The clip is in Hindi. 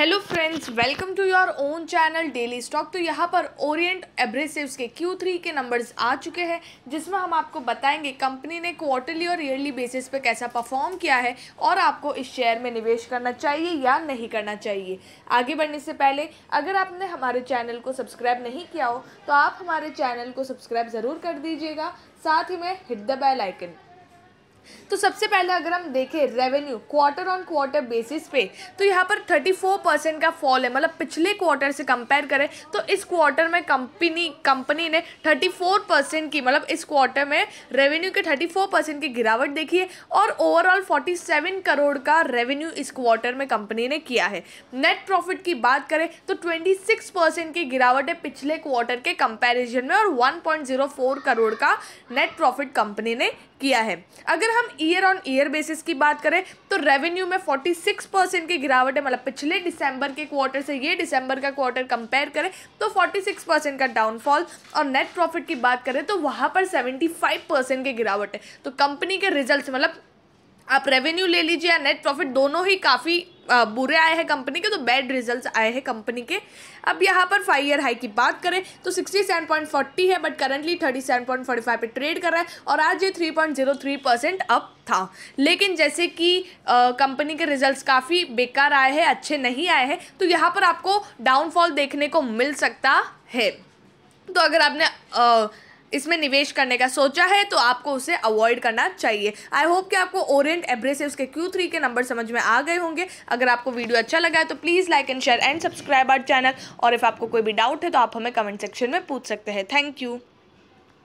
hello friends welcome to your own channel daily stock तो यहाँ पर ओरिएंट एब्रेसिव्स के क्यू थ्री के नंबर्स आ चुके हैं जिसमें हम आपको बताएंगे कंपनी ने क्वार्टरली और ईयरली बेसिस पे कैसा परफॉर्म किया है और आपको इस शेयर में निवेश करना चाहिए या नहीं करना चाहिए आगे बढ़ने से पहले अगर आपने हमारे चैनल को सब्सक्राइब नहीं किया हो तो आप हमारे चैनल को सब्सक्राइब ज़रूर कर दीजिएगा साथ ही में हिट द बेल आइकन तो सबसे पहले अगर हम देखें revenue quarter on quarter basis पे तो यहाँ पर 34 परसेंट का फॉल है मतलब पिछले क्वार्टर से कंपेयर करें तो इस क्वार्टर में कंपनी कंपनी ने 34 परसेंट की मतलब इस क्वार्टर में रेवेन्यू के 34 परसेंट की गिरावट देखी है और ओवरऑल 47 करोड़ का रेवेन्यू इस क्वार्टर में कंपनी ने किया है नेट प्रॉफिट की बात करें तो ट्वेंटी की गिरावट है पिछले क्वार्टर के कंपेरिजन में और वन करोड़ का नेट प्रॉफिट कंपनी ने किया है अगर अगर हम ईयर ऑन ईयर बेसिस की बात करें तो रेवेन्यू में 46 परसेंट की गिरावट है मतलब पिछले दिसंबर के क्वार्टर से ये दिसंबर का क्वार्टर कंपेयर करें तो 46 परसेंट का डाउनफॉल और नेट प्रॉफिट की बात करें तो वहाँ पर 75 परसेंट की गिरावट है तो कंपनी के रिजल्ट मतलब आप रेवेन्यू ले लीजिए या नेट प्रॉफिट दोनों ही काफ़ी बुरे आए हैं कंपनी के तो बैड रिजल्ट आए हैं कंपनी के अब यहाँ पर फाइव ईयर हाई की बात करें तो सिक्सटी सेवन पॉइंट फोर्टी है but currently thirty seven point forty five पर ट्रेड कर रहा है और आज ये three point zero three percent up था लेकिन जैसे कि कंपनी के रिजल्ट्स काफ़ी बेकार आए हैं अच्छे नहीं आए हैं तो यहाँ पर आपको डाउनफॉल देखने को मिल सकता है तो अगर आपने आ, इसमें निवेश करने का सोचा है तो आपको उसे अवॉइड करना चाहिए आई होप कि आपको ओरेंट एब्रेसिव के क्यू थ्री के नंबर समझ में आ गए होंगे अगर आपको वीडियो अच्छा लगा है तो please like and share and subscribe our channel और इफ़ आपको कोई भी डाउट है तो आप हमें कमेंट सेक्शन में पूछ सकते हैं थैंक यू